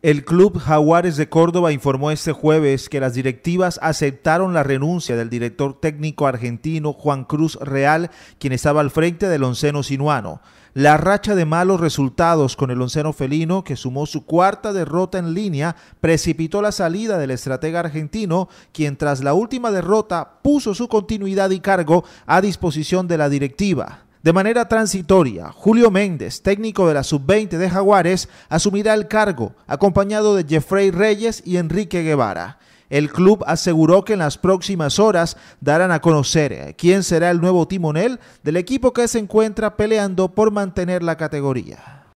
El Club Jaguares de Córdoba informó este jueves que las directivas aceptaron la renuncia del director técnico argentino Juan Cruz Real, quien estaba al frente del onceno sinuano. La racha de malos resultados con el onceno felino, que sumó su cuarta derrota en línea, precipitó la salida del estratega argentino, quien tras la última derrota puso su continuidad y cargo a disposición de la directiva. De manera transitoria, Julio Méndez, técnico de la sub-20 de Jaguares, asumirá el cargo, acompañado de Jeffrey Reyes y Enrique Guevara. El club aseguró que en las próximas horas darán a conocer eh, quién será el nuevo timonel del equipo que se encuentra peleando por mantener la categoría.